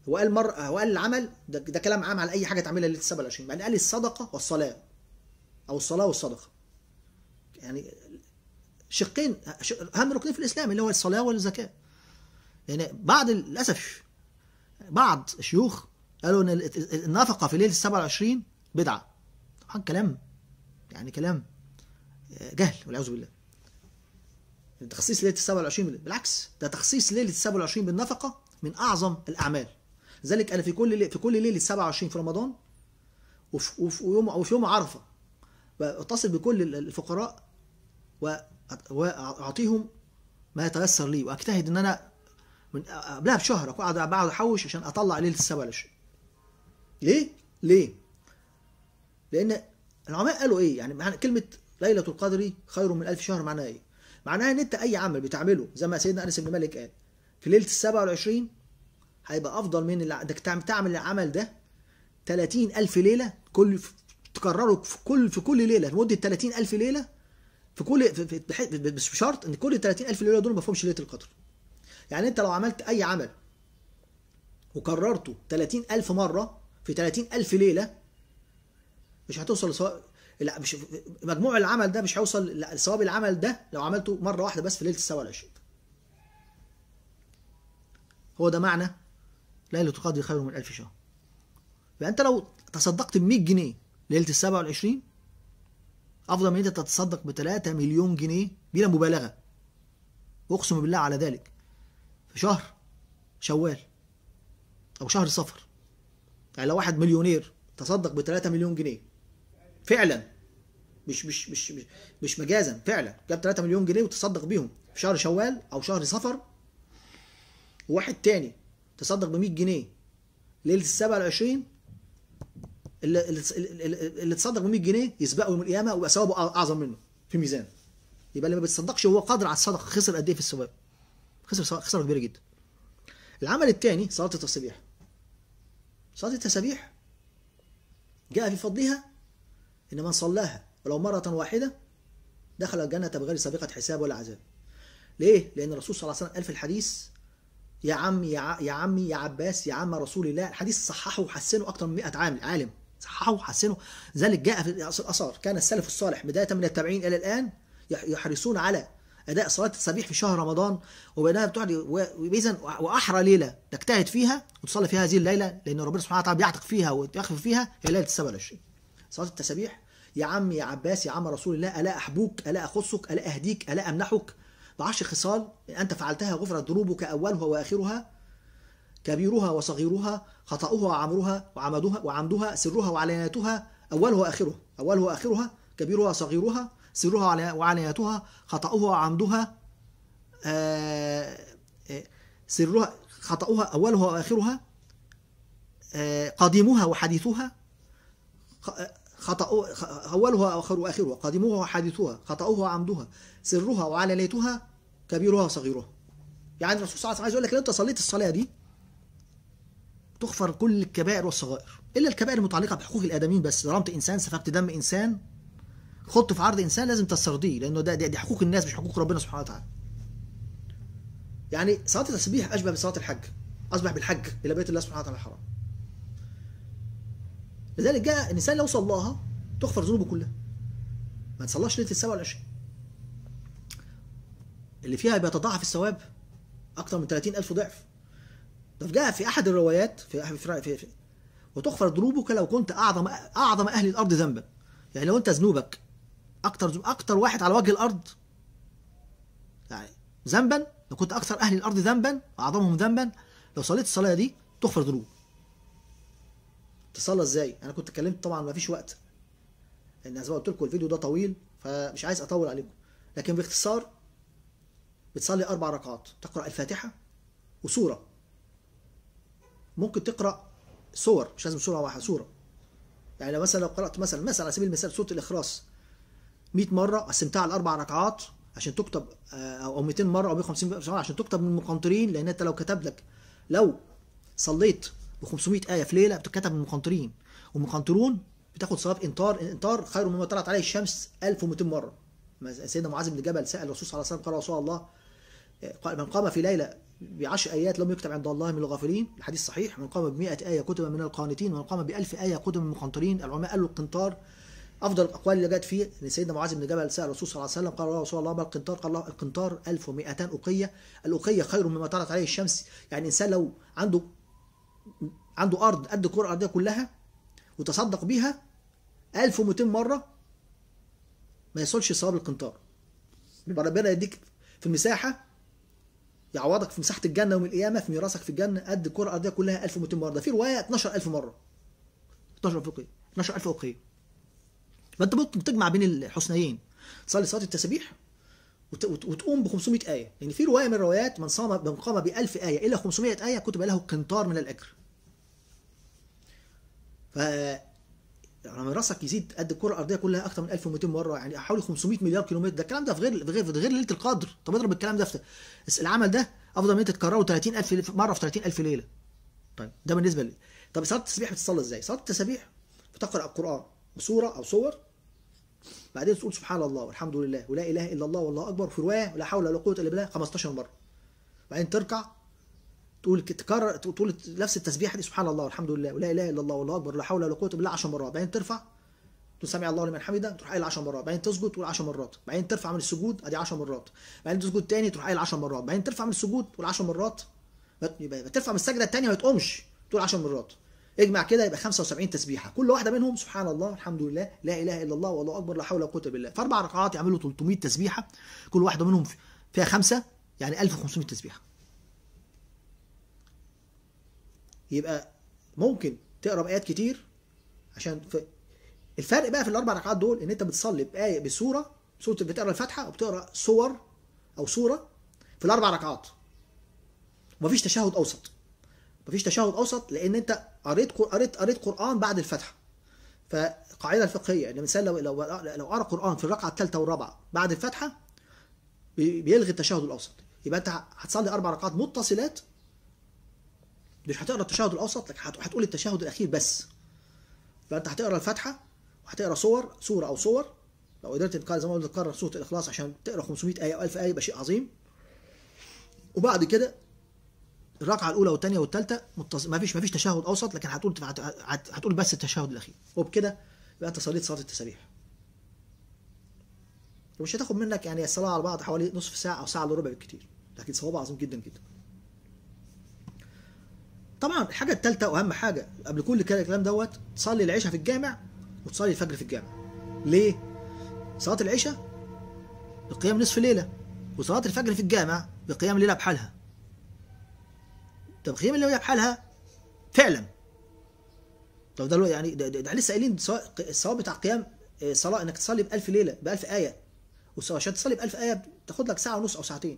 وقال قال مر العمل ده, ده كلام عام على اي حاجه تعملها ليله السبت والعشرين يعني قال الصدقه والصلاه او الصلاه والصدقه يعني شقين اهم ركنين في الاسلام اللي هو الصلاه والزكاه يعني بعض للاسف بعض الشيوخ قالوا ان النفقه في ليله السبعة والعشرين بدعه طبعا كلام يعني كلام آه، جهل والعياذ بالله تخصيص ليله السبعة والعشرين بالعكس ده تخصيص ليله السبعة والعشرين بالنفقه من اعظم الاعمال ذلك انا في كل في كل ليله 27 في رمضان وفي, يوم وفي يوم عرفه بتصل بكل الفقراء واعطيهم ما يتيسر لي واجتهد ان انا من قبلها بشهر اقعد اقعد احوش عشان اطلع ليله السبع ليه؟ ليه؟ لان العلماء قالوا ايه؟ يعني كلمه ليله القدر خير من ألف شهر معناها ايه؟ معناها ان انت اي عمل بتعمله زي ما سيدنا انس بن مالك قال في ليله السبع والعشرين هيبقى افضل من انك تعمل العمل ده 30000 ليله كل تكرره في كل في كل ليله لمده 30000 ليله في كل في بس بشرط ان كل 30000 ليله دول ما فيهمش ليله القدر يعني انت لو عملت اي عمل وكررته 30000 مره في 30000 ليله مش هتوصل لصواب لا مش مجموع العمل ده مش هيوصل لصواب العمل ده لو عملته مره واحده بس في ليله السبعة والعشرين هو ده معنى ليلة القدر خير من ألف شهر فأنت لو تصدقت ب 100 جنيه ليلة ال 27 أفضل من أنت تتصدق ب 3 مليون جنيه بلا مبالغة أقسم بالله على ذلك في شهر شوال أو شهر صفر يعني لو واحد مليونير تصدق ب 3 مليون جنيه فعلا مش مش مش مش, مش مجازا فعلا جاب 3 مليون جنيه وتصدق بيهم في شهر شوال او شهر صفر وواحد تاني تصدق ب 100 جنيه ليله ال 27 اللي, اللي تصدق ب 100 جنيه يسبقه يوم القيامه ويبقى ثوابه اعظم منه في ميزان يبقى اللي ما بيتصدقش هو قادر على الصدقه خسر قد ايه في الثواب خسر خساره كبيره جدا العمل الثاني صلاه التسبيح صلاه التسبيح جاء في فضلها ان من صلاها ولو مره واحده دخل الجنه بغير سابقه حساب ولا عذاب ليه لان الرسول صلى الله عليه وسلم قال في الحديث يا عم يا, يا عمي يا عباس يا عم رسول الله الحديث صححه وحسنه اكثر من 100 عام عالم صححه وحسنه ذلك جاء في الاثار كان السلف الصالح بدايه من التابعين الى الان يحرصون على اداء صلاه التسبيح في شهر رمضان وبناء بتقعد اذا واحرى ليله تجتهد فيها وتصلي فيها هذه الليله لان ربنا سبحانه وتعالى بيعتق فيها ويخفف فيها هي ليله السبع والعشرين صلاه التسبيح يا عم يا عباس يا عم رسول الله الا احبوك الا اخصك الا اهديك الا امنحك 10 خصال أنت فعلتها غفرت ذنوبك أولها وآخرها كبيرها وصغيرها خطأها وعمرها وعمدها وعمدها سرها وعلانيتها أولها وآخرها أولها وآخرها كبيرها وصغيرها سرها وعلانيتها خطأها وعمدها آه، آه، سرها خطأها أولها وآخرها آه، قديمها وحديثها خطأ أولها وآخرها قديمها وحديثها خطأها وعمدها سرها وعلانيتها كبيرها وصغيرها يعني الرسول صلى الله عليه وسلم عايز يقول لك لو انت صليت الصلاه دي تغفر كل الكبائر والصغائر الا الكبائر المتعلقه بحقوق الادميين بس ظلمت انسان سفكت دم انسان خضت في عرض انسان لازم تسترضيه لانه ده دي, دي حقوق الناس مش حقوق ربنا سبحانه وتعالى يعني صلاه التسبيح اشبه بصلاه الحج اصبح بالحج الى بيت الله سبحانه وتعالى الحرام لذلك جاء الانسان لو صلاها تغفر ذنوبه كلها ما تصلاش ليله السبع والعشرين اللي فيها بيتضاعف الثواب اكثر من 30000 ضعف ده جاء في احد الروايات في, في, في, في وتغفر ذنوبك لو كنت اعظم اعظم اهل الارض ذنبا يعني لو انت ذنوبك اكتر اكتر واحد على وجه الارض يعني ذنبا لو كنت اكثر اهل الارض ذنبا واعظمهم ذنبا لو صليت الصلاه دي تغفر ذنوب تصلى ازاي انا كنت اتكلمت طبعا ما فيش وقت لان زي ما قلت لكم الفيديو ده طويل فمش عايز اطول عليكم لكن باختصار بتصلي أربع ركعات تقرأ الفاتحة وسورة ممكن تقرأ سور مش لازم سورة واحدة سورة يعني لو مثلا لو قرأت مثلا مثلا على سبيل المثال سورة الإخلاص 100 مرة قسمتها على أربع ركعات عشان تكتب آه، أو 200 مرة أو 150 مرة عشان تكتب من المقنطرين لأن أنت لو كتب لك لو صليت ب 500 آية في ليلة بتتكتب من المقنطرين والمقنطرون بتاخد ثواب انطار انطار خير مما طلعت عليه الشمس 1200 مرة سيدنا معاذ بن جبل سأل الرسول صلى الله عليه وسلم قال رسول الله من قام في ليلة بعشر آيات لم يكتب عند الله من الغافلين الحديث صحيح من قام بمئة آية كتب من القانتين ومن قام بألف آية كتب من المقنطرين العلماء قالوا القنطار أفضل الأقوال اللي جاءت فيه أن سيدنا معاذ بن جبل سأل الرسول صلى الله عليه وسلم قال يا رسول الله ما القنطار؟ قال الله القنطار 1200 أقية الأقية خير مما طلعت عليه الشمس يعني إنسان لو عنده عنده أرض قد الكرة الأرضية كلها وتصدق بيها 1200 مرة ما يصلش ثواب القنطار ربنا يديك في المساحة يعوضك في مساحه الجنه يوم القيامه في ميراثك في الجنه قد الكره الارضيه كلها 1200 مره ده في روايه 12000 مره 12000 اوقيه 12000 اوقيه فانت ممكن تجمع بين الحسنيين تصلي صلاه التسبيح وتقوم ب 500 ايه لان يعني في روايه من الروايات من صام من قام ب 1000 ايه الا 500 ايه كتب له قنطار من الاجر ف يعني راسك يزيد قد الكره الارضيه كلها اكتر من 1200 مره يعني حوالي 500 مليار كيلومتر ده الكلام ده في غير في غير في غير ليله القدر طب اضرب الكلام ده في العمل ده افضل من انت تكرره 30000 مره في 30000 ليله طيب ده بالنسبه لي طب صلاه التسبيح بتصلى ازاي صلاه التسبيح بتقرا القران بصوره او صور بعدين تقول سبحان الله والحمد لله ولا اله الا الله والله اكبر في روايه ولا حول ولا قوه الا بالله 15 مره بعدين تركع تقول تكرر تقول نفس التسبيحه دي سبحان الله والحمد لله ولا اله الا الله والله اكبر لا حول ولا قوه الا بالله 10 مرات بعدين ترفع تقول سمع الله لمن حمده تروح قايل 10 مرات بعدين تسجد تقول 10 مرات بعدين ترفع من السجود ادي 10 مرات بعدين تسجد تاني تروح قايل 10 مرات بعدين ترفع من السجود تقول 10 مرات يبقى ترفع من السجده الثانيه ما تقومش تقول 10 مرات اجمع كده يبقى 75 تسبيحه كل واحده منهم سبحان الله الحمد لله لا اله الا الله والله اكبر لا حول ولا قوه الا بالله في اربع ركعات يعملوا 300 تسبيحه كل واحده منهم فيها خمسه يعني 1500 تسبيحه يبقى ممكن تقرا بايات كتير عشان ف... الفرق بقى في الاربع ركعات دول ان انت بتصلي بايه بسوره سوره بتقرا الفاتحه وبتقرا صور او سوره في الاربع ركعات ومفيش تشهد اوسط مفيش تشهد اوسط لان انت قريت قريت قريت قران بعد الفاتحه فالقاعده الفقهيه ان يعني الانسان لو لو لو قرا قران في الركعه الثالثه والرابعه بعد الفاتحه بيلغي التشهد الاوسط يبقى انت هتصلي اربع ركعات متصلات مش هتقرا التشهد الاوسط لك هتقول التشهد الاخير بس فانت هتقرا الفاتحه وهتقرا صور سوره او صور لو قدرت تقرا زي ما قلت تقرا سوره الاخلاص عشان تقرا 500 ايه او 1000 ايه يبقى شيء عظيم وبعد كده الركعه الاولى والثانيه والثالثه متص... ما فيش ما فيش تشهد اوسط لكن هتقول هتقول بس التشهد الاخير وبكده يبقى انت صليت صلاه التسابيح ومش هتاخد منك يعني الصلاه على بعض حوالي نصف ساعه او ساعه الا ربع بالكثير لكن صواب عظيم جدا جدا طبعا الحاجه الثالثه واهم حاجه قبل كل الكلام دوت تصلي العشاء في الجامع وتصلي الفجر في الجامع ليه صلاه العشاء بقيام نصف ليله وصلاه الفجر في الجامع بقيام ليله بحالها طب قيام الليله بحالها فعلا طب ده يعني ده, ده, ده لسه قايلين الثواب بتاع قيام آه، صلاه انك تصلي ب 1000 ليله ب 1000 ايه وعشان تصلي ب 1000 ايه تاخد لك ساعه ونص او ساعتين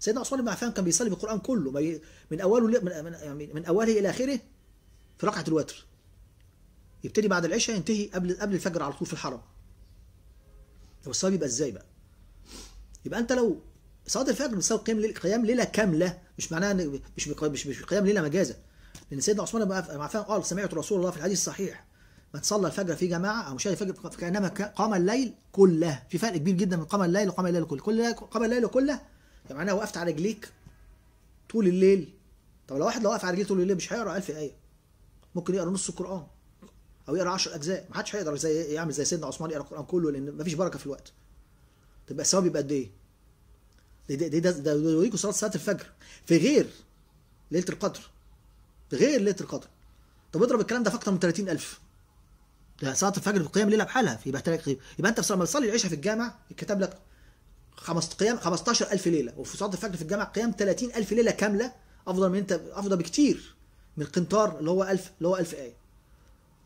سيدنا عثمان بن عفان كان بيصلي بالقران كله من اوله من, يعني من اوله الى اخره في ركعه الوتر يبتدي بعد العشاء ينتهي قبل قبل الفجر على طول في الحرم طب الصلاه بيبقى ازاي بقى يبقى انت لو صلاه الفجر بتساوي قيام ليله قيام ليله كامله مش معناها مش مش مش قيام ليله مجازا لان سيدنا عثمان بن عفان قال سمعت رسول الله في الحديث الصحيح من صلى الفجر في جماعه او شاهد الفجر كانما قام الليل كله في فرق كبير جدا من قام الليل وقام الليل كله كل قام الليل كله يعني معناها وقفت على رجليك طول الليل طب لو واحد لو واقف على رجليه طول الليل مش هيقرا 1000 ايه ممكن يقرا نص القران او يقرا 10 اجزاء ما حدش هيقدر زي إيه يعمل زي سيدنا عثمان يقرا القران كله لان مفيش بركه في الوقت تبقى الثواب يبقى قد ايه ده ده ده ده يوريكوا صلاه صلاه الفجر في غير ليله القدر في غير ليله القدر طب اضرب الكلام ده في اكتر من 30000 ده صلاه الفجر في قيام ليله بحالها يبقى يبقى انت لما تصلي العشاء في الجامع يتكتب لك خمس قيام 15000 ليله وفي صلاه الفجر في الجامع قيام 30000 ليله كامله افضل من انت افضل بكتير من القنطار اللي هو 1000 اللي هو 1000 ايه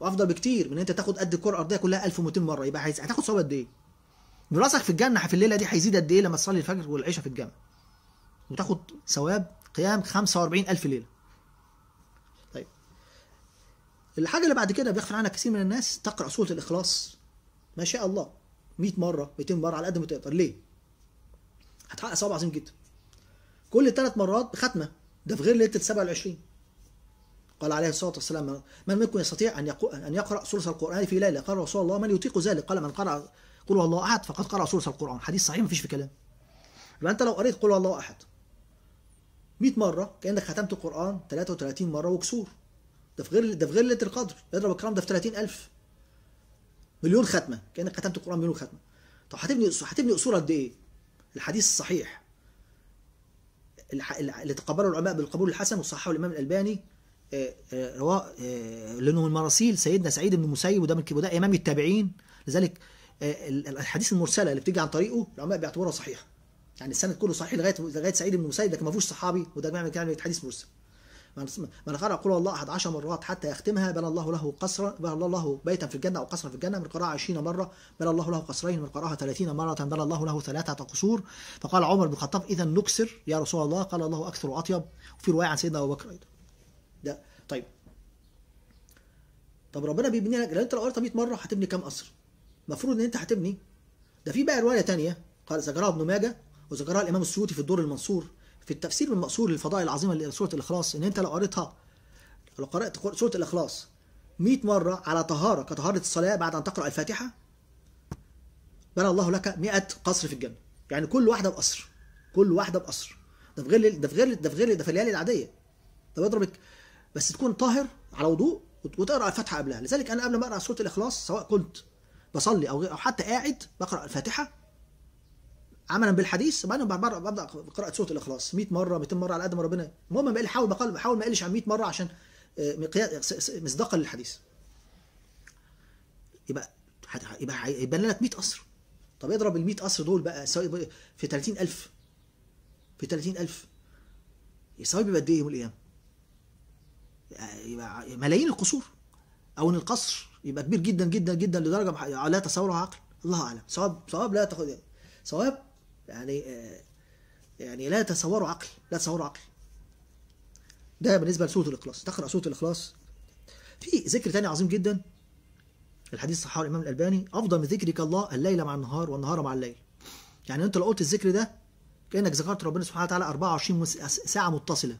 وافضل بكتير من انت تاخد قد الكره الارضيه كلها 1200 مره يبقى هيز... هتاخد ثواب قد ايه مراسك في الجنه في الليله دي هيزيد قد ايه لما تصلي الفجر والعشاء في الجامع وتاخد ثواب قيام 45000 ليله طيب الحاجه اللي بعد كده بيغفل عنها كثير من الناس تقرا سوره الاخلاص ما شاء الله 100 مره 200 مره على قد ما تقدر ليه هتحقق ثواب عظيم جدا كل ثلاث مرات بختمه ده في غير ليله ال 27 قال عليه الصلاه والسلام من منكم يستطيع ان ان يقرا ثلث القران في ليله قال رسول الله من يطيق ذلك قال من قرا قل هو الله احد فقد قرا ثلث القران حديث صحيح مفيش في كلام يبقى انت لو قريت قل هو الله احد 100 مره كانك ختمت القران 33 مره وكسور ده في غير ده في غير ليله القدر اضرب الكلام ده في 30000 مليون ختمه كانك ختمت القران مليون ختمه طب هتبني هتبني قصور قد ايه الحديث الصحيح اللي تقبله العلماء بالقبول الحسن وصححه الامام الالباني آه، آه، رواه آه، لانه من مراسيل سيدنا سعيد بن المسيب وده من وده امام التابعين لذلك الحديث المرسله اللي بتيجي عن طريقه العلماء بيعتبرها صحيحه يعني السند كله صحيح لغايه لغايه سعيد بن المسيب لكن ما فيهوش صحابي وده بيعمل كلام حديث مرسل من قرأ قل الله أحد عشر مرات حتى يختمها بنى الله له قصرا بنى الله له بيتا في الجنة أو قصرا في الجنة من قرأها 20 مرة بنى الله له قصرين من قرأها 30 مرة بنى الله له ثلاثة قصور فقال عمر بن الخطاب إذا نكسر يا رسول الله قال الله أكثر وأطيب وفي رواية عن سيدنا أبو بكر أيضا ده طيب طب ربنا بيبني لك لو انت لو قريتها 100 مره هتبني كام قصر؟ المفروض ان انت هتبني ده في بقى روايه ثانيه قال ذكرها ابن ماجه وذكرها الامام السيوطي في الدور المنصور في التفسير بالمقصور للفضائل العظيمه اللي سوره الاخلاص ان انت لو قريتها لو قرات سوره الاخلاص 100 مره على طهاره كطهاره الصلاه بعد ان تقرا الفاتحه بنى الله لك 100 قصر في الجنه يعني كل واحده بقصر كل واحده بقصر ده في غير ده في غير ده في غير ده في الليالي العاديه ده بيضرب بس تكون طاهر على وضوء وتقرا الفاتحه قبلها لذلك انا قبل ما اقرا سوره الاخلاص سواء كنت بصلي او او حتى قاعد بقرا الفاتحه عملا بالحديث بعدين ببدا بقراءه سوره الاخلاص 100 مره 200 مره على قد ما ربنا المهم بحاول بحاول ما اقلش عن 100 مره عشان آه، مقياس مصداقا للحديث يبقى يبقى يبقى لك 100 قصر طب اضرب ال 100 قصر دول بقى سواء في 30000 في 30000 يساوي بيبقى قد ايه يوم القيامه؟ يبقى ملايين القصور او ان القصر يبقى كبير جدا جدا جدا لدرجه لا تصورها عقل الله اعلم صواب صواب لا تاخذ ثواب يعني آه، يعني لا تصوره عقل لا تصوره عقل ده بالنسبه لسوره الاخلاص تقرا سوره الاخلاص في ذكر تاني عظيم جدا الحديث صححه الامام الالباني افضل من ذكرك الله الليل مع النهار والنهار مع الليل يعني انت لو قلت الذكر ده كانك ذكرت ربنا سبحانه وتعالى 24 ساعه متصله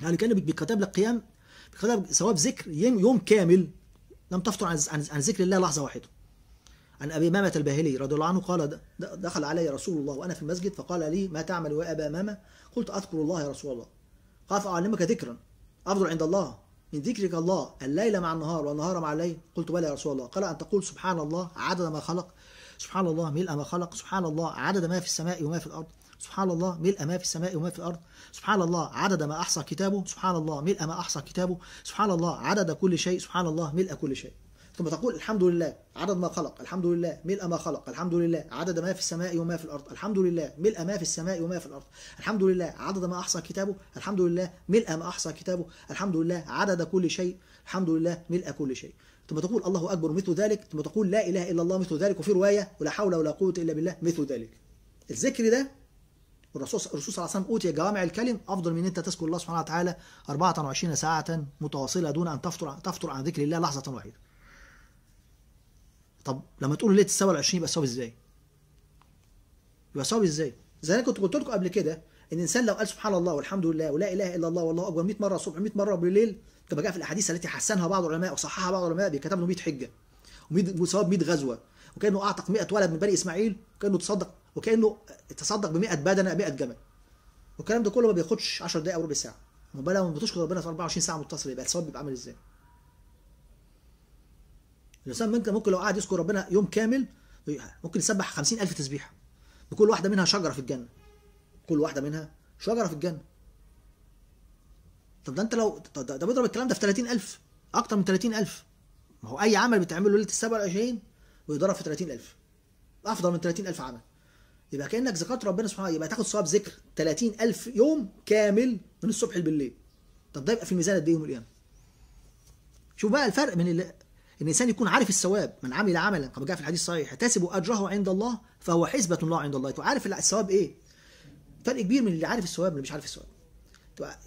يعني كان بيكتب لك قيام بيكتب ثواب ذكر يوم, يوم كامل لم تفطر عن عن ذكر الله لحظه واحده عن أبي مامة الباهلي رضي الله عنه قال دخل علي رسول الله وأنا في المسجد فقال لي ما تعمل يا أبا مامة قلت أذكر الله يا رسول الله قال فأعلمك ذكرا أفضل عند الله من ذكرك الله الليل مع النهار والنهار مع الليل قلت بلى يا رسول الله قال أن تقول سبحان الله عدد ما خلق سبحان الله ملء ما خلق سبحان الله عدد ما في السماء وما في الأرض سبحان الله ملء ما في السماء وما في الأرض سبحان الله عدد ما أحصى كتابه سبحان الله ملء ما أحصى كتابه سبحان الله عدد كل شيء سبحان الله ملء كل شيء ثم تقول الحمد لله عدد ما خلق الحمد لله ملء ما خلق الحمد لله عدد ما في السماء وما في الأرض الحمد لله ملء ما في السماء وما في الأرض الحمد لله عدد ما أحصى كتابه الحمد لله ملء ما أحصى كتابه الحمد لله عدد كل شيء الحمد لله ملء كل شيء ثم تقول الله أكبر مثل ذلك ثم تقول لا إله إلا الله مثل ذلك وفي رواية ولا حول ولا قوة إلا بالله مثل ذلك الذكر ده الرسول صلى الله عليه وسلم اوتي جوامع الكلم افضل من انت تذكر الله سبحانه وتعالى 24 ساعه متواصله دون ان تفطر تفطر عن ذكر الله لحظه واحده طب لما تقول ليه تساوي ال 20 يبقى تساوي ازاي؟ يبقى تساوي ازاي؟ زي انا كنت قلت لكم قبل كده ان الانسان لو قال سبحان الله والحمد لله ولا اله الا الله والله اكبر 100 مره الصبح 100 مره بالليل كما جاء في الاحاديث التي حسنها بعض العلماء وصححها بعض العلماء بيكتب له 100 حجه وثواب 100 غزوه وكانه اعتق 100 ولد من بني اسماعيل وكانه تصدق وكانه تصدق ب 100 بدنه 100 جمل والكلام ده كله ما بياخدش 10 دقائق او ربع ساعه ما بلا ما بتشكر ربنا في 24 ساعه متصل يبقى الثواب بيبقى عامل ازاي؟ الانسان ممكن لو قعد يذكر ربنا يوم كامل ممكن يسبح 50000 تسبيحه بكل واحده منها شجره في الجنه كل واحده منها شجره في الجنه طب ده انت لو ده بيضرب الكلام ده في 30000 اكتر من 30000 ما هو اي عمل بتعمله ليله ال 27 بيضرب في 30000 افضل من 30000 عمل يبقى كانك ذكرت ربنا سبحانه يبقى تاخد ثواب ذكر 30000 يوم كامل من الصبح لبالليل طب ده يبقى في الميزان قد ايه يوم القيامه شوف بقى الفرق من اللي ان الانسان يكون عارف الثواب من عمل عملا كما جاء في الحديث الصحيح حتسب اجره عند الله فهو حسبه الله عند الله تبقى عارف الثواب ايه فرق كبير من اللي عارف الثواب واللي مش عارف الثواب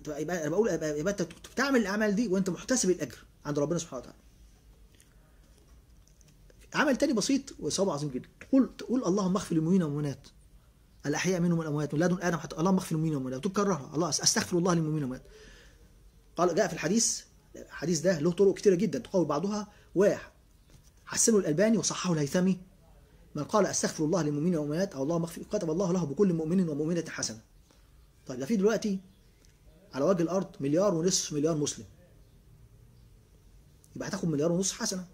تبقى يبقى انا بقول يبقى انت بتعمل الاعمال دي وانت محتسب الاجر عند ربنا سبحانه وتعالى عمل تاني بسيط وثواب عظيم جدا تقول تقول اللهم اغفر للمؤمنين والمؤمنات الاحياء منهم والاموات من لدن ادم حتى اللهم اغفر للمؤمنين والمؤمنات وتكررها الله استغفر الله للمؤمنين والمؤمنات قال جاء في الحديث الحديث ده له طرق كتيره جدا تقول بعضها واحد حسنه الألباني وصححه الهيثمي من قال أستغفر الله للمؤمنين والمؤمنات أو الله مغفر كتب الله له بكل مؤمن ومؤمنة حسنة طيب ده في دلوقتي على وجه الأرض مليار ونصف مليار مسلم يبقى هتاخد مليار ونص حسنة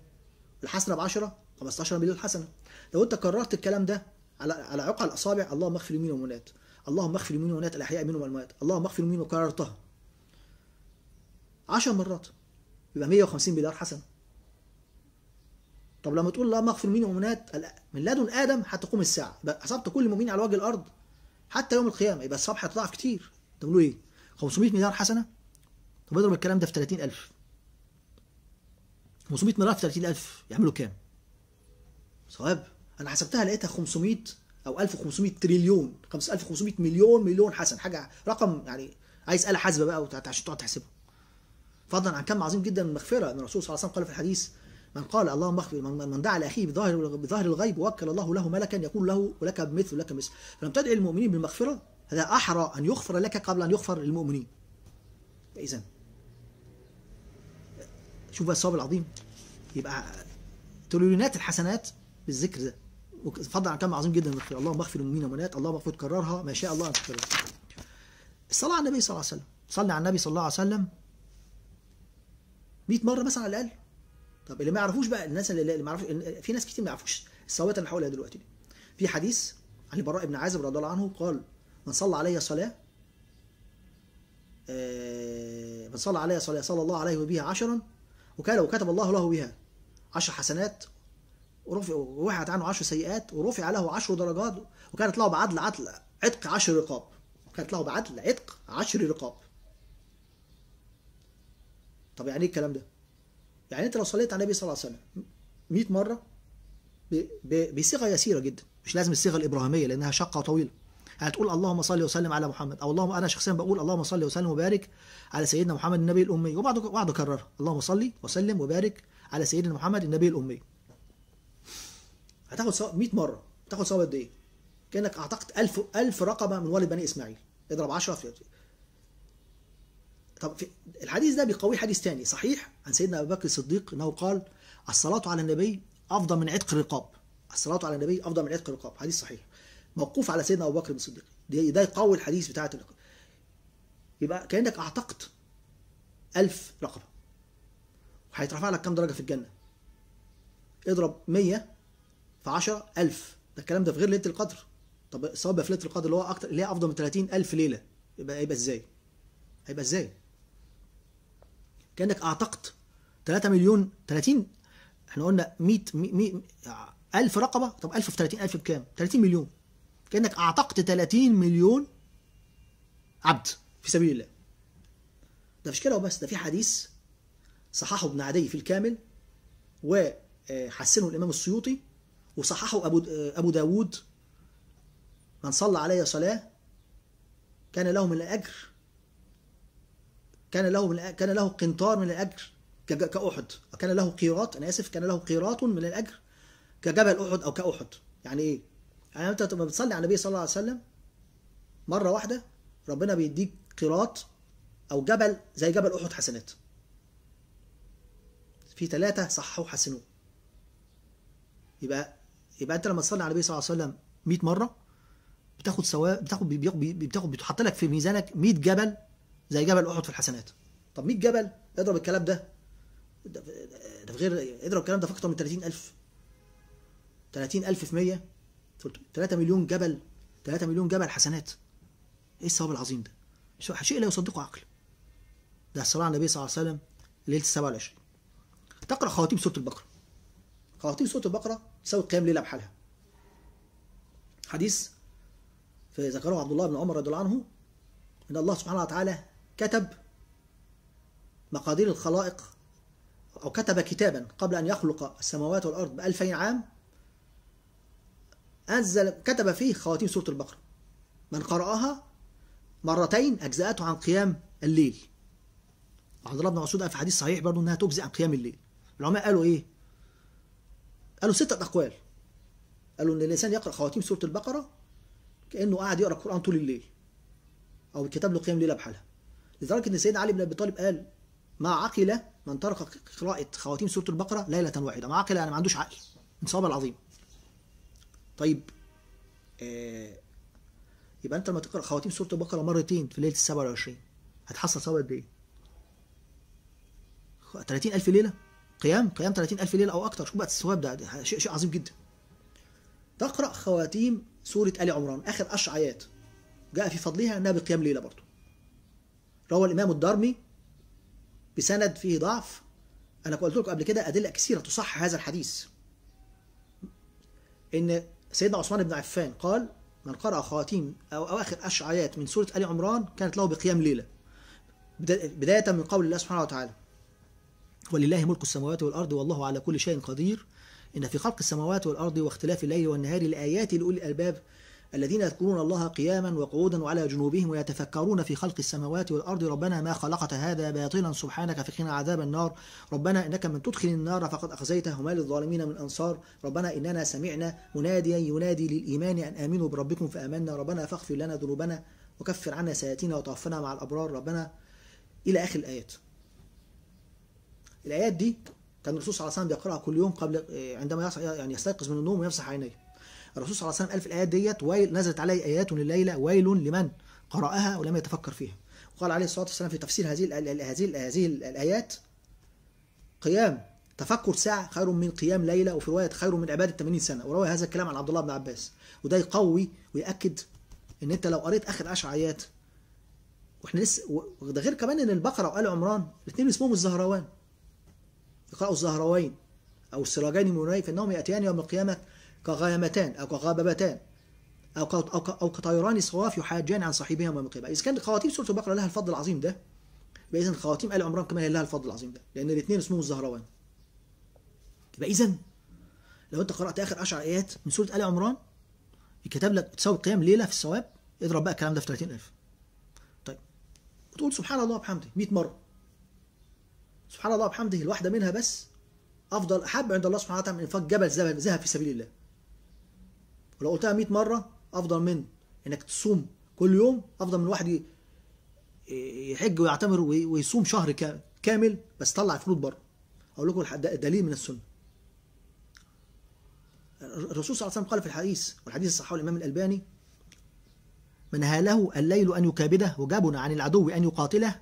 الحسنة ب 10 15 مليون حسنة لو أنت كررت الكلام ده على على عقل الأصابع اللهم اغفر للمؤمنين والمؤمنات اللهم اغفر للمؤمنين والمؤمنات الأحياء منهم والأموات اللهم اغفر للمؤمنين وكررتها 10 مرات يبقى 150 مليار حسنه طب لما تقول اللهم اغفر المؤمنين والمؤمنات من لدن ادم حتى الساعه حسبت كل مؤمن على وجه الارض حتى يوم القيامه يبقى الصبح هتضعف كتير بتقولوا ايه 500 مليار حسنه طب اضرب الكلام ده في 30000 500 مليار في 30000 يعملوا كام ثواب انا حسبتها لقيتها 500 او 1500 تريليون 5500 مليون مليون حسن حاجه رقم يعني عايز آلة حاسبه بقى عشان تقعد تحسبه فضلا عن كم عظيم جدا من المغفره ان الرسول صلى الله عليه وسلم قال في الحديث من قال اللهم اغفر من دعا لاخيه بظاهر بظاهر الغيب وكل الله له ملكا يقول له ولك بمثل ولك مثل فلم تدعي المؤمنين بالمغفره هذا احرى ان يغفر لك قبل ان يغفر للمؤمنين اذا شوف بقى الثواب العظيم يبقى تريليونات الحسنات بالذكر ده وفضل عن كم عظيم جدا المغفره اللهم اغفر للمؤمنين ومنات اللهم اغفر كررها ما شاء الله ان تكررها الصلاه على النبي صلى الله عليه وسلم صلي على النبي صلى الله عليه وسلم 100 مره مثلا على الاقل طب اللي ما يعرفوش بقى الناس اللي ما يعرفوش في ناس كتير ما يعرفوش الصلوات اللي هقولها دلوقتي دي في حديث عن البراء بن عازب رضي الله عنه قال من صلى علي صلاه آه، من صلى علي صلاه صلى الله عليه بها عشرا وكان وكتب الله له بها عشر حسنات ورفع ووحت عنه عشر سيئات ورفع له عشر درجات وكانت له بعدل عدل عتق عشر رقاب كانت له بعدل عتق عشر رقاب طب يعني ايه الكلام ده؟ يعني انت لو صليت على النبي صلى الله عليه وسلم 100 مره بصيغه يسيره جدا مش لازم الصيغه الابراهيميه لانها شقه وطويله هتقول اللهم صل وسلم على محمد او اللهم انا شخصيا بقول اللهم صل وسلم وبارك على سيدنا محمد النبي الامي وبعد بعد اكررها اللهم صل وسلم وبارك على سيدنا محمد النبي الامي هتاخد 100 مره هتاخد ثواب قد ايه كانك اعتقد 1000 1000 رقبه من والد بني اسماعيل اضرب 10 في طب في الحديث ده بيقويه حديث ثاني صحيح عن سيدنا ابو بكر الصديق انه قال الصلاه على النبي افضل من عتق الرقاب الصلاه على النبي افضل من عتق الرقاب حديث صحيح موقوف على سيدنا ابو بكر الصديق ده يقوي الحديث بتاعه يبقى كانك اعتقت 1000 رقبه وهيترفع لك كام درجه في الجنه اضرب 100 في 10 1000 ده الكلام ده في غير ليله القدر طب الصواب في ليله القدر اللي هو اكتر اللي هي افضل من 30000 ليله يبقى هيبقى ازاي هيبقى ازاي كانك اعتقت 3 مليون 30 احنا قلنا 100 1000 رقبه طب 1000 في 30000 بكام 30 مليون كانك اعتقت 30 مليون عبد في سبيل الله ده مش كده وبس ده في حديث صححه ابن عدي في الكامل وحسنه الامام السيوطي وصححه ابو ابو داوود من صلى علي صلاه كان له من الاجر كان له كان له قنطار من الاجر كاحد كان له قيراط انا اسف كان له قيراط من الاجر كجبل احد او كاحد يعني ايه يعني انت لما بتصلي على النبي صلى الله عليه وسلم مره واحده ربنا بيديك قيراط او جبل زي جبل احد حسنات في ثلاثه صححوا وحسنوا يبقى يبقى انت لما تصلي على النبي صلى الله عليه وسلم 100 مره بتاخد ثواب بتاخد بتاخد بتحط لك في ميزانك 100 جبل زي جبل احد في الحسنات طب 100 جبل اضرب الكلام ده ده في غير اضرب الكلام ده في اكتر من 30000 30000 في 100 3 مليون جبل 3 مليون جبل حسنات ايه الثواب العظيم ده شيء لا يصدقه عقل ده الصلاه على النبي صلى الله عليه وسلم ليله 27 تقرا خواتيم سوره البقره خواتيم سوره البقره تساوي قيام ليله بحالها حديث فذكره عبد الله بن عمر رضي الله عنه ان الله سبحانه وتعالى كتب مقادير الخلائق أو كتب كتابا قبل أن يخلق السماوات والأرض بألفين عام أنزل كتب فيه خواتيم سورة البقرة من قرأها مرتين أجزأته عن قيام الليل عبد الله بن مسعود في حديث صحيح برضه انها تجزئ عن قيام الليل العلماء قالوا ايه قالوا ستة اقوال قالوا ان الانسان يقرا خواتيم سوره البقره كانه قاعد يقرا القران طول الليل او الكتاب له قيام ليله بحالها لدرجة إن سيدنا علي بن أبي طالب قال ما عقل من ترك قراءة خواتيم سورة البقرة ليلة واحدة ما عقل يعني ما عندوش عقل انصاب العظيم طيب آه يبقى أنت لما تقرأ خواتيم سورة البقرة مرتين في ليلة ال 27 هتحصل ثواب قد إيه؟ 30000 ليلة قيام قيام 30000 ليلة أو أكتر شوف بقى الثواب ده شيء شيء عظيم جدا تقرأ خواتيم سورة آل عمران آخر عشر آيات جاء في فضلها أنها بقيام ليلة برضه روى الإمام الدارمي بسند فيه ضعف أنا قلت لكم قبل كده أدلة كثيرة تصحح هذا الحديث إن سيدنا عثمان بن عفان قال من قرأ خواتيم أو أواخر أشعيات من سورة آل عمران كانت له بقيام ليلة بداية من قول الله سبحانه وتعالى ولله ملك السماوات والأرض والله على كل شيء قدير إن في خلق السماوات والأرض واختلاف الليل والنهار لآيات لأولي الألباب الذين يذكرون الله قياما وقعودا وعلى جنوبهم ويتفكرون في خلق السماوات والأرض ربنا ما خلقت هذا باطلا سبحانك فقنا عذاب النار ربنا إنك من تدخل النار فقد أخزيته وما للظالمين من أنصار ربنا إننا سمعنا مناديا ينادي للإيمان أن آمنوا بربكم فآمنا ربنا فاغفر لنا ذنوبنا وكفر عنا سيئاتنا وتوفنا مع الأبرار ربنا إلى آخر الآيات الآيات دي كان الرسول صلى الله عليه وسلم بيقرأها كل يوم قبل عندما يعني يستيقظ من النوم ويفسح عينيه الرسول صلى الله عليه وسلم قال في الايات ديت ويل نزلت علي ايات الليله ويل لمن قراها ولم يتفكر فيها وقال عليه الصلاه والسلام في تفسير هذه هذه هذه الايات قيام تفكر ساعة خير من قيام ليلة وفي رواية خير من عبادة 80 سنة وروى هذا الكلام عن عبد الله بن عباس وده يقوي ويأكد ان انت لو قريت اخر 10 ايات واحنا لسه وده غير كمان ان البقرة وآل عمران الاثنين اسمهم الزهروان يقرأوا الزهروين أو السراجين المنيرين فإنهم يأتيان يوم القيامة كغيمتان أو كغاببتان أو أو أو كطيران صواف يحاجان عن صاحبهما من قبل، إذا كانت خواتيم سورة البقرة لها الفضل العظيم ده يبقى خواتيم آل عمران كمان لها الفضل العظيم ده، لأن الاثنين اسمهم الزهروان. يبقى إذا لو أنت قرأت آخر عشر آيات من سورة آل عمران يكتب لك تساوي قيام ليلة في الثواب اضرب بقى الكلام ده في 30000. طيب وتقول سبحان الله وبحمده 100 مرة. سبحان الله وبحمده الواحدة منها بس أفضل أحب عند الله سبحانه وتعالى من إنفاق جبل ذهب في سبيل الله. ولو قلتها 100 مره افضل من انك تصوم كل يوم افضل من واحد يحج ويعتمر ويصوم شهر كامل بس طلع الفلوس بره اقول لكم دليل من السنه الرسول صلى الله عليه وسلم قال في الحديث والحديث صححه الامام الالباني من هاله الليل ان يكابده وجبن عن العدو ان يقاتله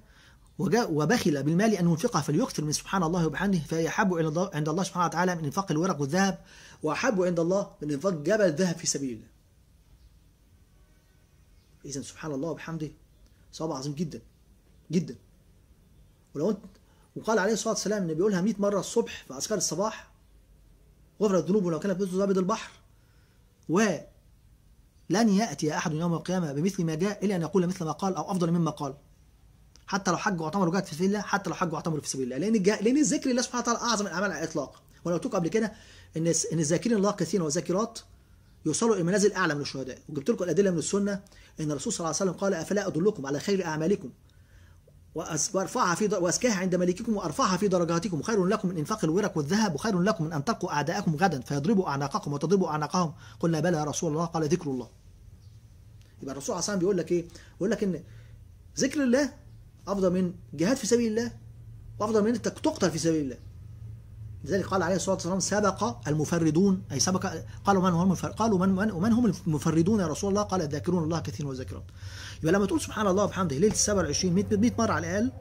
وبخل بالمال أن ينفقه فليكثر من سبحان الله وبحمده فهي أحب عند الله سبحانه وتعالى من إنفاق الورق والذهب وأحب عند الله من إنفاق جبل الذهب في سبيل الله إذا سبحان الله وبحمده صواب عظيم جدا جدا ولو أنت وقال عليه الصلاة والسلام إن بيقولها 100 مرة الصبح في أذكار الصباح غفر الذنوب ولو كانت مثل ابيض البحر ولن يأتي أحد يوم القيامة بمثل ما جاء إلا أن يقول مثل ما قال أو أفضل مما قال حتى لو حج واعتمر وجاهد في سبيل الله حتى لو حج واعتمر في سبيل الله لان لان الذكر لله سبحانه وتعالى اعظم الاعمال على الاطلاق وانا قلت لكم قبل كده ان ان الذاكرين الله كثيرا والذاكرات يوصلوا الى منازل اعلى من الشهداء وجبت لكم الادله من السنه ان الرسول صلى الله عليه وسلم قال افلا ادلكم على خير اعمالكم وارفعها في در... واسكاها عند ملككم وارفعها في درجاتكم خير لكم من انفاق الورق والذهب وخير لكم من ان تلقوا اعداءكم غدا فيضربوا اعناقكم وتضربوا اعناقهم قلنا بلى يا رسول الله قال ذكر الله يبقى الرسول عليه الصلاه والسلام بيقول لك ايه؟ بيقول لك ان ذكر الله أفضل من جهاد في سبيل الله وأفضل من أنك تقتل في سبيل الله لذلك قال عليه الصلاة والسلام سبق المفردون أي سبق قالوا من هم قالوا من من ومن هم المفردون يا رسول الله قال الذاكرون الله كثيرا وذاكرون يبقى لما تقول سبحان الله وبحمده ليلة 27 100 100 مرة على الأقل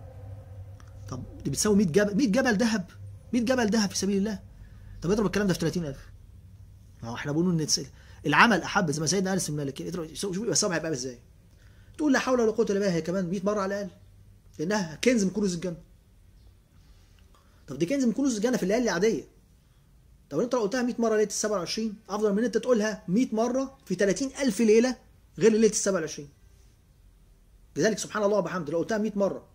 طب دي بتساوي 100 جبل 100 جبل ذهب 100 جبل ذهب في سبيل الله طب اضرب الكلام ده في 30000 ما هو احنا بنقول ان العمل احب زي ما سيدنا انس بن مالك شوف يبقى السبع هيبقى ازاي تقول لا حول ولا قوه الا بالله كمان 100 مره على الاقل لانها كنز من كنوز الجنه طب دي كنز من كنوز الجنه في الليالي العاديه طب انت لو قلتها 100 مره ليله ال 27 افضل من انت تقولها 100 مره في 30000 ليله غير ليله ال 27 لذلك سبحان الله وبحمده لو قلتها 100 مره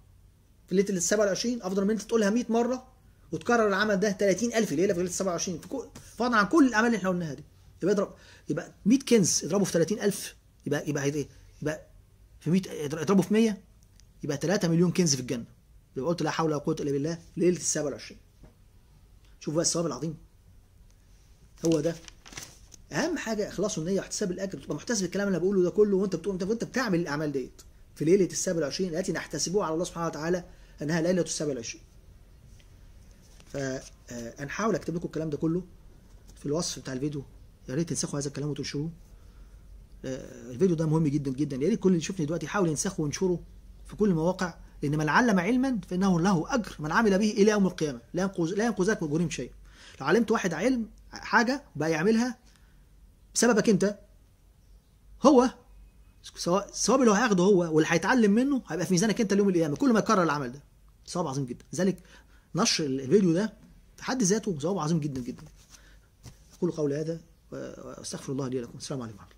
في ليله ال 27 افضل من انت تقولها 100 مره وتكرر العمل ده 30000 ليله في ليله ال 27 في كل فضلا عن كل الاعمال اللي احنا قلناها دي يبقى اضرب يبقى 100 كنز اضربه في 30000 يبقى يبقى ايه يبقى في 100 اضربه في 100 يبقى 3 مليون كنز في الجنه لو قلت لا حول ولا قوه الا بالله ليله ال 27 شوف بقى الثواب العظيم هو ده اهم حاجه اخلاص النيه واحتساب الاجر تبقى محتسب الكلام اللي انا بقوله ده كله وانت بتقول وانت بتعمل الاعمال ديت في ليله ال 27 التي نحتسبها على الله سبحانه وتعالى انها ليله ال 27 فانا هحاول اكتب لكم الكلام ده كله في الوصف بتاع الفيديو يا ريت تنسخوا هذا الكلام وتنشروه آه، الفيديو ده مهم جدا جدا يا ريت كل اللي يشوفني دلوقتي يحاول ينسخه وينشره في كل المواقع لأن من علم علما فإنه له أجر من عمل به إلى يوم القيامة لا ينقذ لا ينقذك من جريم شيء لو علمت واحد علم حاجة بقى يعملها بسببك أنت هو سواء الثواب اللي هياخده هو واللي هيتعلم منه هيبقى في ميزانك انت اليوم القيامه كل ما يكرر العمل ده ثواب عظيم جدا لذلك نشر الفيديو ده في حد ذاته ثواب عظيم جدا جدا اقول قولي هذا واستغفر الله لي لكم السلام عليكم ورحمه الله